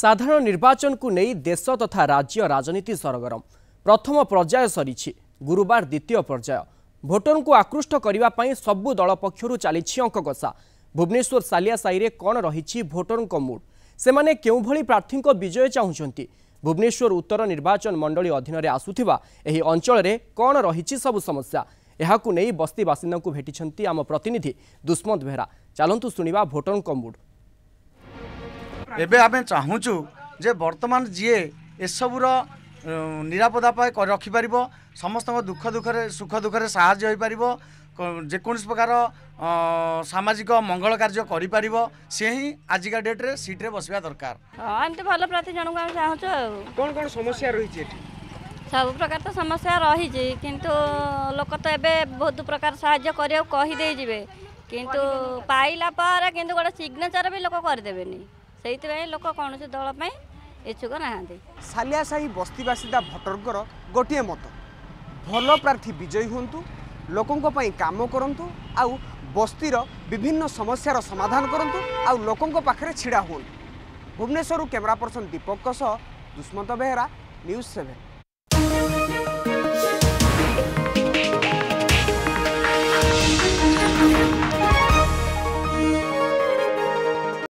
ସାଧାରଣ ନିର୍ବାଚନକୁ ନେଇ ଦେଶ ତଥା ରାଜ୍ୟ ରାଜନୀତି ସରଗରମ ପ୍ରଥମ ପର୍ଯ୍ୟାୟ ସରିଛି ଗୁରୁବାର ଦ୍ୱିତୀୟ ପର୍ଯ୍ୟାୟ ଭୋଟରଙ୍କୁ ଆକୃଷ୍ଟ କରିବା ପାଇଁ ସବୁ ଦଳ ପକ୍ଷରୁ ଚାଲିଛି ଅଙ୍କକଷା ଭୁବନେଶ୍ୱର ସାଲିଆ ସାହିରେ କ'ଣ ରହିଛି ଭୋଟରଙ୍କ ମୁଡ୍ ସେମାନେ କେଉଁଭଳି ପ୍ରାର୍ଥୀଙ୍କ ବିଜୟ ଚାହୁଁଛନ୍ତି ଭୁବନେଶ୍ୱର ଉତ୍ତର ନିର୍ବାଚନ ମଣ୍ଡଳୀ ଅଧୀନରେ ଆସୁଥିବା ଏହି ଅଞ୍ଚଳରେ କ'ଣ ରହିଛି ସବୁ ସମସ୍ୟା ଏହାକୁ ନେଇ ବସ୍ତି ବାସିନ୍ଦାଙ୍କୁ ଭେଟିଛନ୍ତି ଆମ ପ୍ରତିନିଧି ଦୁଷ୍ମନ୍ତ ବେହେରା ଚାଲନ୍ତୁ ଶୁଣିବା ଭୋଟରଙ୍କ ମୁଡ୍ ଏବେ ଆମେ ଚାହୁଁଛୁ ଯେ ବର୍ତ୍ତମାନ ଯିଏ ଏସବୁର ନିରାପଦ ପାଇ ରଖିପାରିବ ସମସ୍ତଙ୍କ ଦୁଃଖ ଦୁଃଖରେ ସୁଖ ଦୁଃଖରେ ସାହାଯ୍ୟ ହୋଇପାରିବ ଯେକୌଣସି ପ୍ରକାର ସାମାଜିକ ମଙ୍ଗଳ କାର୍ଯ୍ୟ କରିପାରିବ ସେ ହିଁ ଆଜିକା ଡେଟ୍ରେ ସିଟ୍ରେ ବସିବା ଦରକାର ହଁ ଏମିତି ଭଲ ପ୍ରାର୍ଥୀ ଜଣଙ୍କୁ ଆମେ ଚାହୁଁଛୁ ଆଉ କ'ଣ କ'ଣ ସମସ୍ୟା ରହିଛି ଏଠି ସବୁ ପ୍ରକାର ତ ସମସ୍ୟା ରହିଛି କିନ୍ତୁ ଲୋକ ତ ଏବେ ବହୁତ ପ୍ରକାର ସାହାଯ୍ୟ କରିବାକୁ କହିଦେଇ ଯିବେ କିନ୍ତୁ ପାଇଲା ପରେ କିନ୍ତୁ ଗୋଟେ ସିଗ୍ନେଚର ବି ଲୋକ କରିଦେବେନି ସେଇଥିପାଇଁ ଲୋକ କୌଣସି ଦଳ ପାଇଁ ଇଚ୍ଛୁକ ନାହାନ୍ତି ସାଲିଆ ସାହି ବସ୍ତିବାସିନ୍ଦା ଭୋଟରଙ୍କର ଗୋଟିଏ ମତ ଭଲ ପ୍ରାର୍ଥୀ ବିଜୟୀ ହୁଅନ୍ତୁ ଲୋକଙ୍କ ପାଇଁ କାମ କରନ୍ତୁ ଆଉ ବସ୍ତିର ବିଭିନ୍ନ ସମସ୍ୟାର ସମାଧାନ କରନ୍ତୁ ଆଉ ଲୋକଙ୍କ ପାଖରେ ଛିଡ଼ା ହୁଅନ୍ତୁ ଭୁବନେଶ୍ୱରରୁ କ୍ୟାମେରା ପର୍ସନ୍ ଦୀପକଙ୍କ ସହ ଦୁଷ୍ମନ୍ତ ବେହେରା ନ୍ୟୁଜ୍ ସେଭେନ୍